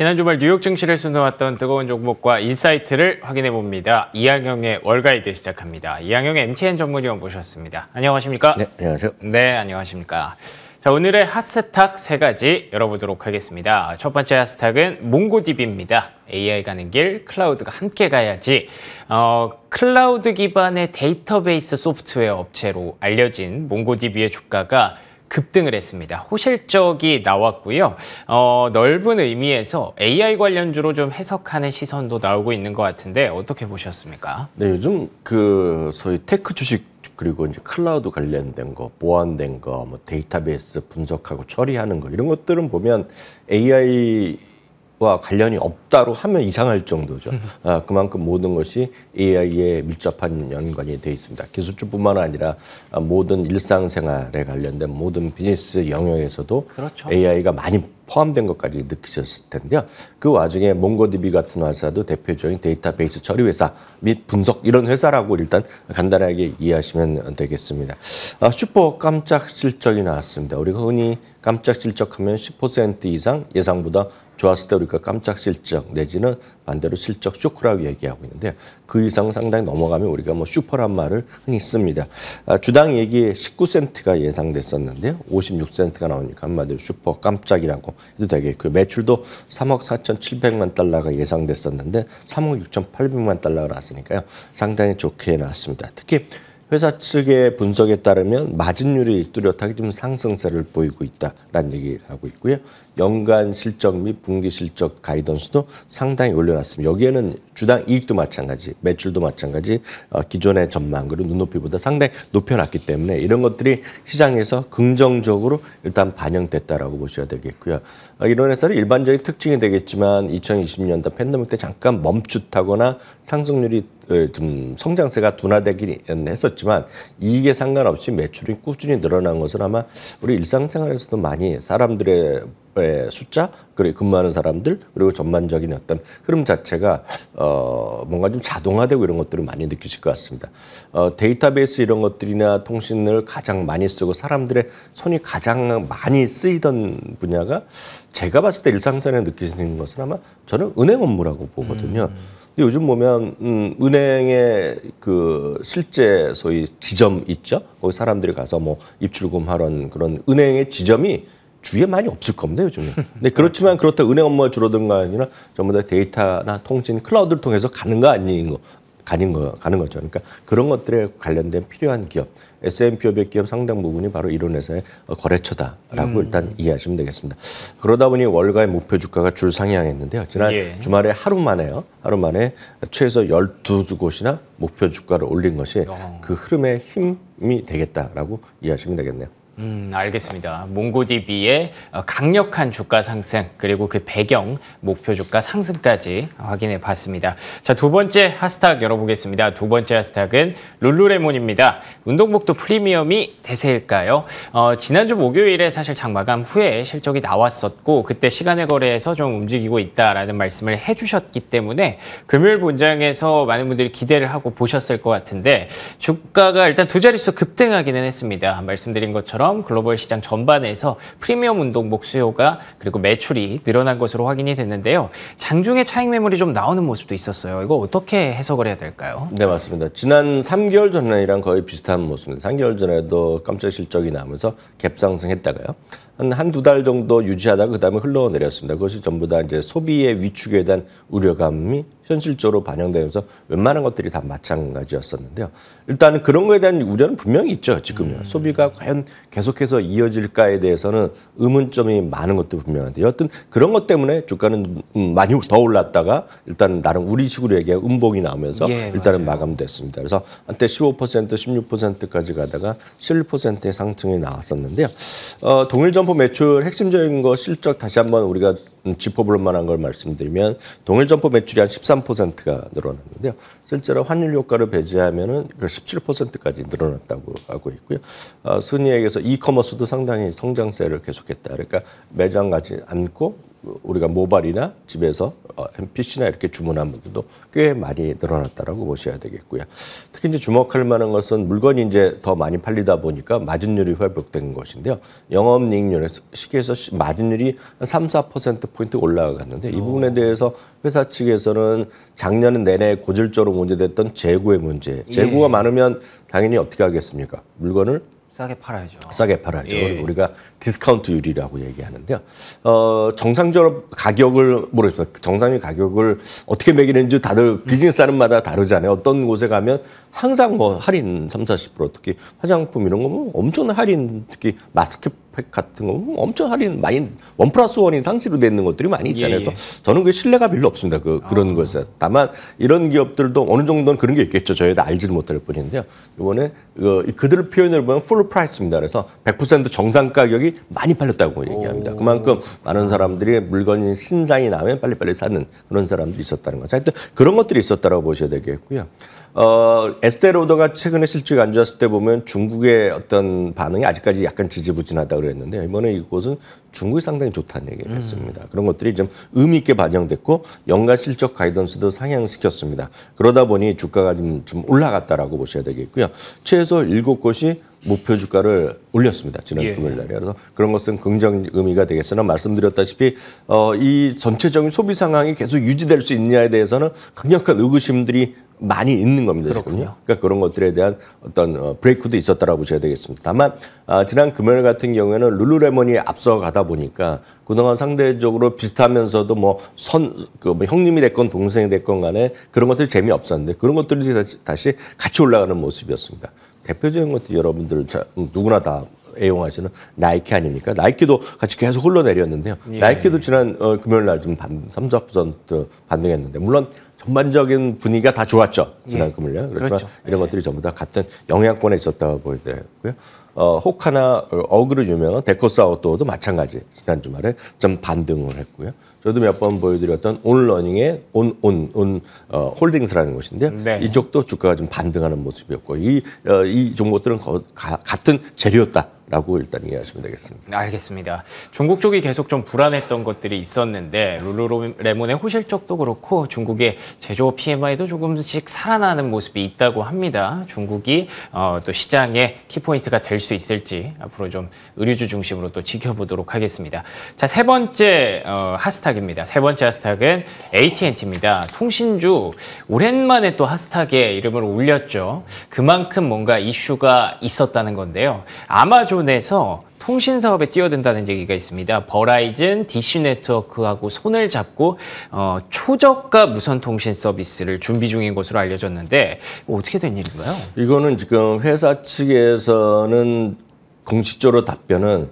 지난 주말 뉴욕 증시를 순서왔던 뜨거운 종목과 인사이트를 확인해 봅니다. 이양영의 월가이드 시작합니다. 이양영의 MTN 전문위원 모셨습니다. 안녕하십니까? 네, 안녕하세요. 네, 안녕하십니까? 자, 오늘의 핫스탁 세 가지 열어보도록 하겠습니다. 첫 번째 핫스탁은 몽고디비입니다. AI 가는 길, 클라우드가 함께 가야지. 어, 클라우드 기반의 데이터베이스 소프트웨어 업체로 알려진 몽고디비의 주가가 급등을 했습니다. 호실적이 나왔고요. 어, 넓은 의미에서 AI 관련주로 좀 해석하는 시선도 나오고 있는 것 같은데 어떻게 보셨습니까? 네, 요즘 그 소위 테크 주식 그리고 이제 클라우드 관련된 거, 보안된 거, 뭐 데이터베이스 분석하고 처리하는 거 이런 것들은 보면 AI 와 관련이 없다로 하면 이상할 정도죠. 음. 아, 그만큼 모든 것이 AI에 밀접한 연관이 되어 있습니다. 기술주뿐만 아니라 아, 모든 일상생활에 관련된 모든 비즈니스 영역에서도 그렇죠. AI가 많이 포함된 것까지 느끼셨을 텐데요. 그 와중에 몽고디비 같은 회사도 대표적인 데이터베이스 처리 회사 및 분석 이런 회사라고 일단 간단하게 이해하시면 되겠습니다. 아, 슈퍼 깜짝 실적이 나왔습니다. 우리가 흔히 깜짝 실적하면 10% 이상 예상보다 좋았을 때 우리가 깜짝 실적 내지는 반대로 실적 쇼크라고 얘기하고 있는데 그 이상 상당히 넘어가면 우리가 뭐 슈퍼란 말을 흔히 씁니다. 아, 주당 얘기 에 19센트가 예상됐었는데요. 56센트가 나오니까 한마디로 슈퍼 깜짝이라고 해도 되겠고요. 매출도 3억 4,700만 달러가 예상됐었는데 3억 6,800만 달러가 나왔으니까요. 상당히 좋게 나왔습니다. 특히 회사 측의 분석에 따르면 마진율이 뚜렷하게 좀 상승세를 보이고 있다라는 얘기를 하고 있고요. 연간 실적 및 분기 실적 가이던스도 상당히 올려놨습니다. 여기에는 주당 이익도 마찬가지, 매출도 마찬가지, 어, 기존의 전망 그리고 눈높이보다 상당히 높여놨기 때문에 이런 것들이 시장에서 긍정적으로 일단 반영됐다라고 보셔야 되겠고요. 어, 이런 회사는 일반적인 특징이 되겠지만 2020년도 팬데믹 때 잠깐 멈칫하거나 상승률이 어, 좀 성장세가 둔화되긴 했었지만 이익에 상관없이 매출이 꾸준히 늘어난 것은 아마 우리 일상생활에서도 많이 사람들의 예, 숫자 그리고 근무하는 사람들 그리고 전반적인 어떤 흐름 자체가 어 뭔가 좀 자동화되고 이런 것들을 많이 느끼실 것 같습니다. 어 데이터베이스 이런 것들이나 통신을 가장 많이 쓰고 사람들의 손이 가장 많이 쓰이던 분야가 제가 봤을 때 일상생활에 느끼시는 것은 아마 저는 은행 업무라고 보거든요. 음. 근데 요즘 보면 음, 은행의 그 실제 소위 지점 있죠. 거기 사람들이 가서 뭐 입출금하는 그런 은행의 지점이 음. 주위에 많이 없을 겁니다 요즘에. 근 그렇지만 그렇다 은행 업무가 줄어든 거 아니라 전부 다 데이터나 통신 클라우드를 통해서 가는 거 아닌 거 가는 거 가는 거죠. 그러니까 그런 것들에 관련된 필요한 기업 S&P 500 기업 상당 부분이 바로 이런 회사의 어, 거래처다라고 음. 일단 이해하시면 되겠습니다. 그러다 보니 월가의 목표 주가가 줄 상향했는데요. 지난 예. 주말에 하루 만에요. 하루 만에 최소 12곳이나 목표 주가를 올린 것이 어. 그 흐름의 힘이 되겠다라고 이해하시면 되겠네요. 음, 알겠습니다. 몽고디비의 어, 강력한 주가 상승 그리고 그 배경 목표 주가 상승까지 확인해 봤습니다. 자, 두 번째 하스탁 열어보겠습니다. 두 번째 하스탁은 룰루레몬입니다. 운동복도 프리미엄이 대세일까요? 어, 지난주 목요일에 사실 장 마감 후에 실적이 나왔었고 그때 시간의 거래에서 좀 움직이고 있다라는 말씀을 해주셨기 때문에 금요일 본장에서 많은 분들이 기대를 하고 보셨을 것 같은데 주가가 일단 두 자릿수 급등하기는 했습니다. 말씀드린 것처럼 것처럼 글로벌 시장 전반에서 프리미엄 운동 목수요가 그리고 매출이 늘어난 것으로 확인이 됐는데요. 장중에 차익 매물이 좀 나오는 모습도 있었어요. 이거 어떻게 해석을 해야 될까요? 네, 맞습니다. 지난 3개월 전이랑 거의 비슷한 모습입니다. 3개월 전에도 깜짝 실적이 나면서 갭상승했다가요. 한 한 두 달 정도 유지하다가 그다음에 흘러내렸습니다. 그것이 전부 다 이제 소비의 위축에 대한 우려감이 현실적으로 반영되면서 웬만한 것들이 다 마찬가지였었는데요. 일단 그런 거에 대한 우려는 분명히 있죠. 지금요. 음. 소비가 과연 계속 계속해서 이어질까에 대해서는 의문점이 많은 것도 분명한데 여튼 그런 것 때문에 주가는 음, 많이 더 올랐다가 일단은 나름 우리식으로 얘기해 음봉이 나오면서 예, 일단은 맞아요. 마감됐습니다. 그래서 한때 15% 16%까지 가다가 7%의 상승이 나왔었는데요. 어, 동일 점포 매출 핵심적인 거 실적 다시 한번 우리가 음, 짚어볼 만한 걸 말씀드리면 동일 점포 매출이 한 13%가 늘어났는데요. 실제로 환율 효과를 배제하면은 그 17%까지 늘어났다고 하고 있고요. 어, 순이에게서 이커머스도 상당히 성장세를 계속했다. 그러니까 매장 가지 않고 우리가 모발이나 집에서 햄피시나 어, 이렇게 주문한 분들도 꽤 많이 늘어났다라고 보셔야 되겠고요. 특히 이제 주목할 만한 것은 물건이 이제 더 많이 팔리다 보니까 마진율이 회복된 것인데요. 영업이익률 시기에서 마진율이 한 3, 4% 포인트 올라갔는데 이 부분에 어. 대해서 회사 측에서는 작년 내내 고질적으로 문제됐던 재고의 문제. 재고가 예. 많으면 당연히 어떻게 하겠습니까? 물건을 싸게 팔아야죠. 싸게 팔아야죠. 예. 우리가 디스카운트율이라고 얘기하는데요. 어, 정상적으로 가격을 모르겠어요. 그 정상적인 가격을 어떻게 매기는지 다들 음. 비즈니스 사람마다 다르잖아요. 어떤 곳에 가면 항상 뭐 할인 3, 40% 특히 화장품 이런 거면 뭐 엄청난 할인 특히 마스크 팩 같은 거 뭐 엄청 할인 많이 원 플러스 원인 상시로 되는 것들이 많이 있잖아요. 예, 예. 그래서 저는 그 신뢰가 별로 없습니다. 그 그런 아. 것에 다만 이런 기업들도 어느 정도는 그런 게 있겠죠. 저희도 알지를 못할 뿐인데요. 이번에 그, 그들 표현을 보면 풀 프라이스입니다. 그래서 100% 정상 가격이 많이 팔렸다고 얘기합니다. 그만큼 많은 사람들이 물건이 신상이 나면 빨리빨리 사는 그런 사람들이 있었다는 거죠. 하여튼 그런 것들이 있었다고 보셔야 되겠고요. 어, 에스테로더가 최근에 실직 안 좋았을 때 보면 중국의 어떤 반응이 아직까지 약간 지지부진하다 그랬는데 이번에 이곳은 중국이 상당히 좋다는 얘기를 음. 했습니다. 그런 것들이 좀 의미 있게 반영됐고 연간 실적 가이던스도 상향시켰습니다. 그러다 보니 주가가 좀, 좀 올라갔다라고 보셔야 되겠고요. 최소 일곱 곳이 목표 주가를 올렸습니다. 지난 예. 금요일 날에. 그래서 그런 것은 긍정 의미가 되겠으나 말씀드렸다시피 어, 이 전체적인 소비 상황이 계속 유지될 수 있느냐에 대해서는 강력한 의구심들이 많이 있는 겁니다. 그렇군요. 지금요. 그러니까 그런 것들에 대한 어떤 어, 브레이크도 있었다라고 보셔야 되겠습니다. 다만 아, 지난 금요일 같은 경우에는 룰루레몬이 앞서가다 보니까 그동안 상대적으로 비슷하면서도 뭐 선 그뭐 형님이 됐건 동생이 됐건 간에 그런 것들이 재미없었는데 그런 것들이 다시, 다시 같이 올라가는 모습이었습니다. 대표적인 것도 여러분들 자, 누구나 다 애용하시는 나이키 아닙니까? 나이키도 같이 계속 흘러내렸는데요. 예. 나이키도 지난 어, 금요일 날 좀 3, 4% 반등했는데 물론 전반적인 분위기가 다 좋았죠. 예. 지난 금요일그 그렇죠. 이런 예. 것들이 전부 다 같은 영향권에 있었다고 보여드렸고요. 어, 혹하나 어, 어그로 유명한 데코사우토도 마찬가지 지난 주말에 좀 반등을 했고요. 저도 몇 번 보여드렸던 온러닝의 온 온 온 어, 홀딩스라는 곳인데 네. 이쪽도 주가가 좀 반등하는 모습이었고 이, 어, 이 종목들은 거, 가, 같은 재료였다. 라고 일단 이해하시면 되겠습니다. 알겠습니다. 중국 쪽이 계속 좀 불안했던 것들이 있었는데 룰루레몬의 호실적도 그렇고 중국의 제조업 PMI도 조금씩 살아나는 모습이 있다고 합니다. 중국이 어, 또 시장의 키포인트가 될 수 있을지 앞으로 좀 의류주 중심으로 또 지켜보도록 하겠습니다. 자, 세 번째 어, 핫스탁입니다. 세 번째 하스탁은 AT&T입니다. 통신주 오랜만에 또하스탁에 이름을 올렸죠. 그만큼 뭔가 이슈가 있었다는 건데요. 아마존 언론에서 통신 사업에 뛰어든다는 얘기가 있습니다. 버라이즌, DC 네트워크하고 손을 잡고 어, 초저가 무선 통신 서비스를 준비 중인 것으로 알려졌는데 어떻게 된 일인가요? 이거는 지금 회사 측에서는 공식적으로 답변은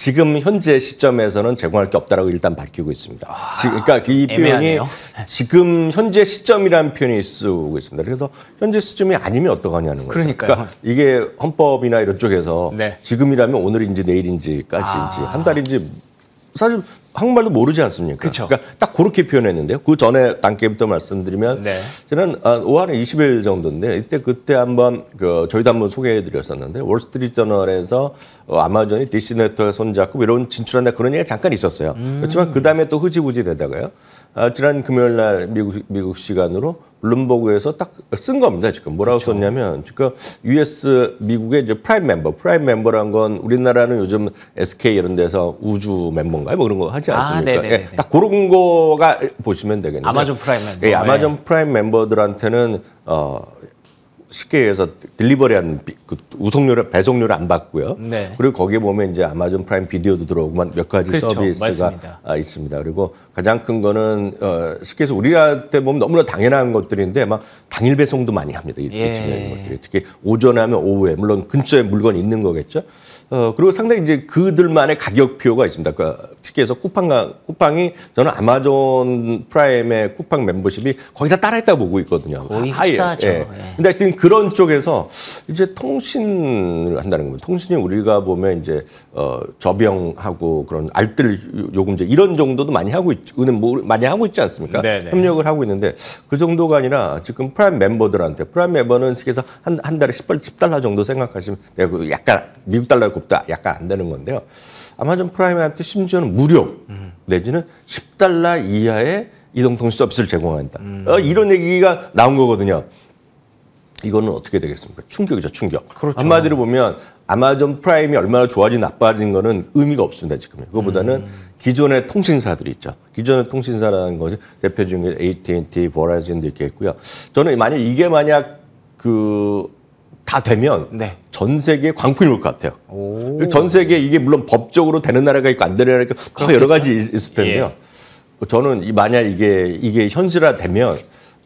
지금 현재 시점에서는 제공할 게 없다라고 일단 밝히고 있습니다. 아, 지, 그러니까 이 아, 애매하네요. 지금 현재 시점이라는 표현이 쓰고 있습니다. 그래서 현재 시점이 아니면 어떡하냐는 거예 그러니까요. 그러니까 이게 헌법이나 이런 쪽에서 네. 지금이라면 오늘인지 내일인지까지인지 아. 한 달인지 사실 한국말도 모르지 않습니까? 그쵸. 그러니까 딱 그렇게 표현했는데요. 그 전에 단계부터 말씀드리면 네. 저는 한5월 20일 정도인데 이때 그때 한번 그 저희도 한번 소개해드렸었는데 월스트리트 저널에서 어, 아마존이 디시네트와 손잡고 이런 진출한다 그런 얘기가 잠깐 있었어요. 음. 그렇지만 그 다음에 또 흐지부지 되다가요. 아, 지난 금요일 날 미국, 미국 시간으로 블룸버그에서 딱 쓴 겁니다. 지금 뭐라고 그렇 썼냐면 지금 그러니까 US 미국의 이제 프라임 멤버, 프라임 멤버란 건 우리나라는 요즘 SK 이런 데서 우주 멤버인가요? 뭐 그런 거 하지 아, 않습니까? 아, 예, 딱 그런 거가 보시면 되겠네요. 아마존 프라임 멤버. 예, 아마존 프라임 멤버들한테는 어 쉽게 얘기해서 딜리버리한 그 우송료를 배송료를 안 받고요. 네. 그리고 거기에 보면 이제 아마존 프라임 비디오도 들어오고 몇 가지 그렇죠. 서비스가 맞습니다. 아, 있습니다. 그리고 가장 큰 거는 어, 쉽게 해서 우리한테 보면 너무나 당연한 것들인데 막 당일 배송도 많이 합니다. 이, 예. 이 중요한 것들이 특히 오전에 하면 오후에 물론 근처에 물건이 있는 거겠죠. 어, 그리고 상당히 이제 그들만의 가격표가 있습니다. 그러니까 쉽게 해서 쿠팡, 쿠팡이 저는 아마존 프라임의 쿠팡 멤버십이 거의 다 따라했다 고 보고 있거든요. 거의 하죠 예. 예. 근데 하여튼 그런 쪽에서 이제 통신을 한다는 겁니다. 통신이 우리가 보면 이제 어, 저병하고 그런 알뜰 요금제 이런 정도도 많이 하고 있, 은행 뭐 많이 하고 있지 않습니까? 네네. 네. 협력을 하고 있는데 그 정도가 아니라 지금 프라임 멤버들한테 프라임 멤버는 쉽게 해서 한, 한 달에 10달러 정도 생각하시면 그 약간 미국 달러 높다 약간 안 되는 건데요. 아마존 프라임한테 심지어는 무료 내지는 10달러 이하의 이동통신 서비스를 제공한다. 음. 어, 이런 얘기가 나온 거거든요. 이거는 어떻게 되겠습니까? 충격이죠, 충격. 그렇죠. 한마디로 보면 아마존 프라임이 얼마나 좋아진 나빠진 거는 의미가 없습니다, 지금. 그거보다는 음. 기존의 통신사들이 있죠. 기존의 통신사라는 것이 대표 중에 AT&T, 버라진도 있겠고요. 저는 만약 이게 만약 그다 되면 네. 전 세계 광풍이 올 것 같아요. 오. 전 세계 이게 물론 법적으로 되는 나라가 있고 안 되는 나라가 있고 여러 가지 있을 텐데요. 예. 저는 만약 이게 이게 현실화 되면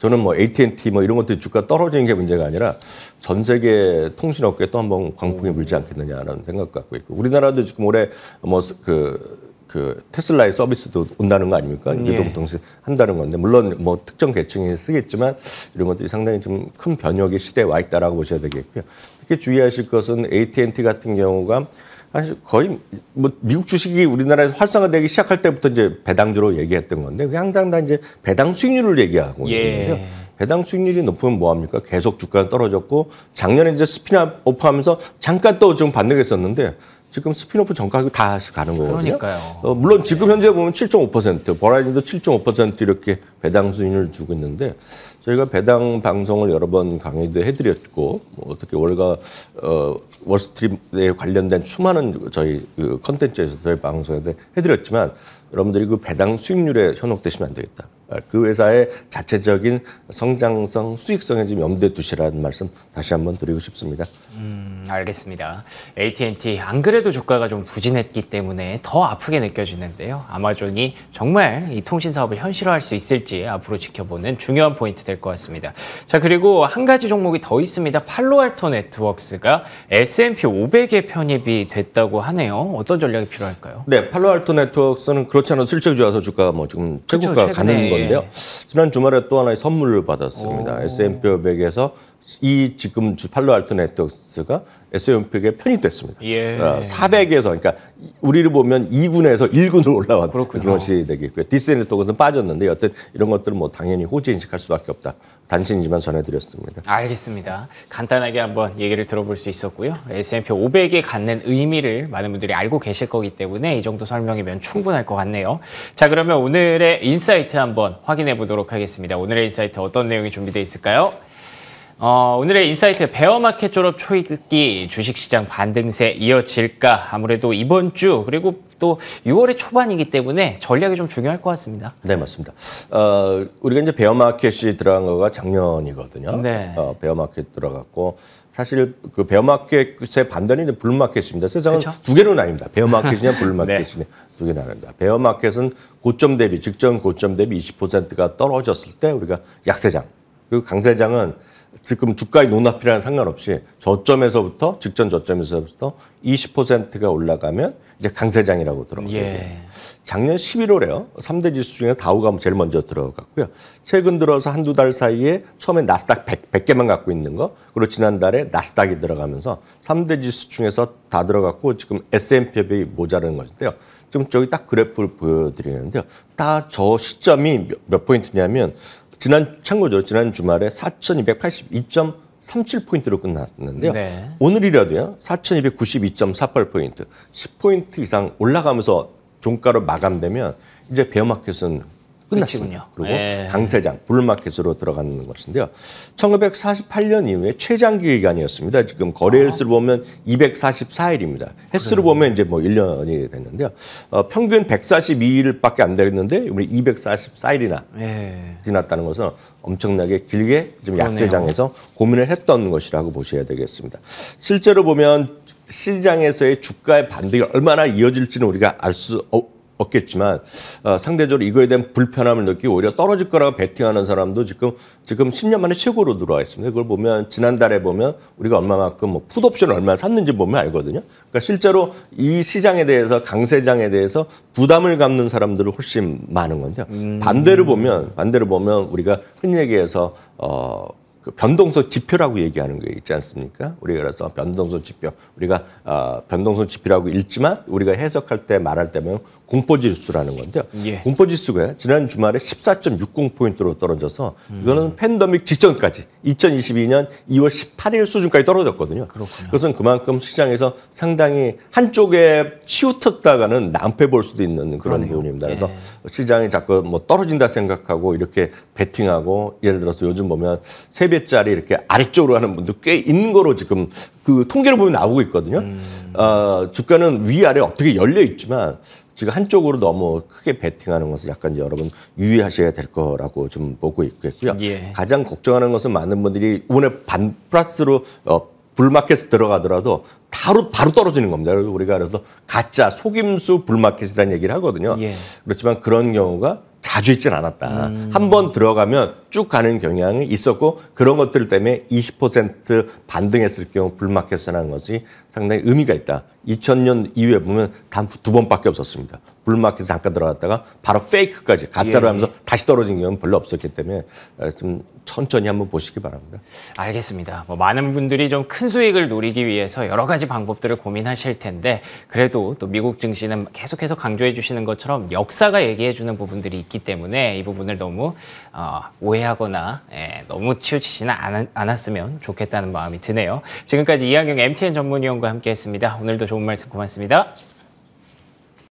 저는 뭐 AT&T 뭐 이런 것들 주가 떨어지는 게 문제가 아니라 전 세계 통신업계 또 한 번 광풍이 불지 않겠느냐라는 생각 갖고 있고 우리나라도 지금 올해 뭐그 그 테슬라의 서비스도 온다는 거 아닙니까? 예. 유동동신 한다는 건데 물론 뭐 특정 계층이 쓰겠지만 이런 것들이 상당히 좀 큰 변혁의 시대에 와 있다라고 보셔야 되겠고요. 특히 주의하실 것은 AT&T 같은 경우가 사실 거의 뭐 미국 주식이 우리나라에서 활성화되기 시작할 때부터 이제 배당주로 얘기했던 건데 그 항상 다 이제 배당 수익률을 얘기하고 예. 있는데요. 배당 수익률이 높으면 뭐합니까? 계속 주가는 떨어졌고 작년에 이제 스피나 오프하면서 잠깐 또 좀 반등했었는데 지금 스피노프 전가하다 가는 거거든요. 그러니까요. 어, 물론 네. 지금 현재 보면 7.5% 버라이즌도 7.5% 이렇게 배당 수익률을 주고 있는데 저희가 배당 방송을 여러 번 강의도 해드렸고 뭐 어떻게 월가 어, 월스트리트에 관련된 수많은 저희 그 컨텐츠에서 저희 방송에 대해 해드렸지만 여러분들이 그 배당 수익률에 현혹되시면 안 되겠다. 아, 그 회사의 자체적인 성장성, 수익성에 지금 염두에 두시라는 말씀 다시 한번 드리고 싶습니다. 음, 알겠습니다. AT&T 안 그래도 주가가 좀 부진했기 때문에 더 아프게 느껴지는데요. 아마존이 정말 이 통신 사업을 현실화할 수 있을지 앞으로 지켜보는 중요한 포인트 될 것 같습니다. 자, 그리고 한 가지 종목이 더 있습니다. 팔로알토 네트워크스가 S&P 500에 편입이 됐다고 하네요. 어떤 전략이 필요할까요? 네, 팔로알토 네트워크스는 그렇 그렇잖 슬쩍 좋아서 주가가 뭐 지금 그렇죠. 최고가 가는 건데요. 예. 지난 주말에 또 하나의 선물을 받았습니다. S&P 500에서 이 지금 팔로알토 네트워크스가 S&P에 편입됐습니다. 예. 400에서 어, 그러니까 우리를 보면 2군에서 1군으로 올라왔 그런 시 되겠고요. 디스 네트워크는 빠졌는데 여튼 이런 것들은 뭐 당연히 호재 인식할 수밖에 없다. 단신이지만 전해드렸습니다. 알겠습니다. 간단하게 한번 얘기를 들어볼 수 있었고요. S&P 500에 갖는 의미를 많은 분들이 알고 계실 거기 때문에 이 정도 설명이면 충분할 것 같네요. 자 그러면 오늘의 인사이트 한번 확인해 보도록 하겠습니다. 오늘의 인사이트 어떤 내용이 준비되어 있을까요? 어, 오늘의 인사이트 베어마켓 졸업 초입기 주식시장 반등세 이어질까? 아무래도 이번 주 그리고 또 6월의 초반이기 때문에 전략이 좀 중요할 것 같습니다. 네, 맞습니다. 어, 우리가 이제 베어마켓이 들어간 거가 작년이거든요. 네. 어, 베어마켓 들어갔고 사실 그 베어마켓의 반대는 이제 블루마켓입니다. 세상은 그쵸? 두 개로 나뉩니다. 베어마켓이냐 블루마켓이냐 네. 두개 나뉩니다. 베어마켓은 고점 대비, 직전 고점 대비 20%가 떨어졌을 때 우리가 약세장 그리고 강세장은 지금 주가의 논앞이랑 상관없이 저점에서부터 직전 저점에서부터 20%가 올라가면 이제 강세장이라고 들어가고 예. 작년 11월에요. 3대 지수 중에 다우가 제일 먼저 들어갔고요. 최근 들어서 한두 달 사이에 처음에 나스닥 100, 100개만 갖고 있는 거 그리고 지난달에 나스닥이 들어가면서 3대 지수 중에서 다 들어갔고 지금 S&P에 모자라는 것인데요. 지금 저기 딱 그래프를 보여드리는데요. 딱 저 시점이 몇, 몇 포인트냐면 지난 참고로 지난 주말에 4,282.37포인트로 끝났는데요. 네. 오늘이라도요. 4,292.48포인트. 10포인트 이상 올라가면서 종가로 마감되면 이제 베어마켓은 끝났습니다. 그리고 예. 당세장 불마켓으로 들어가는 것인데요. 1948년 이후에 최장기 기간이었습니다. 지금 거래 일수를 아. 보면 244일입니다. 횟수로 그래 보면 이제 뭐 1년이 됐는데요. 어, 평균 142일밖에 안되 됐는데 우리 244일이나 예. 지났다는 것은 엄청나게 길게 지금 약세장에서 고민을 했던 것이라고 보셔야 되겠습니다. 실제로 보면 시장에서의 주가의 반등이 얼마나 이어질지는 우리가 알 수 없. 어, 없겠지만 어, 상대적으로 이거에 대한 불편함을 느끼고 오히려 떨어질 거라고 베팅하는 사람도 지금 지금 10년 만에 최고로 들어와 있습니다. 그걸 보면 지난달에 보면 우리가 얼마만큼 뭐 풋옵션을 얼마 샀는지 보면 알거든요. 그러니까 실제로 이 시장에 대해서 강세장에 대해서 부담을 갚는 사람들은 훨씬 많은 건데요. 음. 반대로 보면 반대로 보면 우리가 흔히 얘기해서 어그 변동성 지표라고 얘기하는 게 있지 않습니까? 우리가 그래서 변동성 지표 우리가 어, 변동성 지표라고 읽지만 우리가 해석할 때 말할 때면 공포 지수라는 건데요. 예. 공포 지수가 지난 주말에 14.60 포인트로 떨어져서 이거는 음. 팬데믹 직전까지 2022년 2월 18일 수준까지 떨어졌거든요. 그렇군요. 그것은 그만큼 시장에서 상당히 한쪽에 치우쳤다가는 낭패 볼 수도 있는 그런 그러네요. 부분입니다. 그래서 예. 시장이 자꾸 뭐 떨어진다 생각하고 이렇게 베팅하고 예를 들어서 요즘 보면 세배 10배짜리 이렇게 아래쪽으로 하는 분도 꽤 있는 거로 지금 그 통계를 보면 나오고 있거든요. 음. 어, 주가는 위아래 어떻게 열려 있지만 지금 한쪽으로 너무 크게 베팅하는 것을 약간 여러분 유의하셔야 될 거라고 좀 보고 있겠고요. 예. 가장 걱정하는 것은 많은 분들이 오늘 반 플러스로 어, 불마켓에 들어가더라도 바로 바로 떨어지는 겁니다. 그래서 우리가 그래서 가짜 속임수 불마켓이라는 얘기를 하거든요. 예. 그렇지만 그런 경우가 자주 있진 않았다. 음. 한번 들어가면 쭉 가는 경향이 있었고 그런 것들 때문에 20% 반등했을 경우 불마켓이라는 것이 상당히 의미가 있다. 2000년 이후에 보면 단 두 번밖에 없었습니다. 불마켓 잠깐 들어갔다가 바로 페이크까지 가짜로 예. 하면서 다시 떨어진 경우는 별로 없었기 때문에 어, 좀 천천히 한번 보시기 바랍니다. 알겠습니다. 뭐 많은 분들이 좀 큰 수익을 노리기 위해서 여러 가지 방법들을 고민하실 텐데 그래도 또 미국 증시는 계속해서 강조해 주시는 것처럼 역사가 얘기해 주는 부분들이 있기 있기 때문에 이 부분을 너무 어, 오해하거나 예, 너무 치우치지는 않, 않았으면 좋겠다는 마음이 드네요. 지금까지 이한경 MTN 전문위원과 함께했습니다. 오늘도 좋은 말씀 고맙습니다.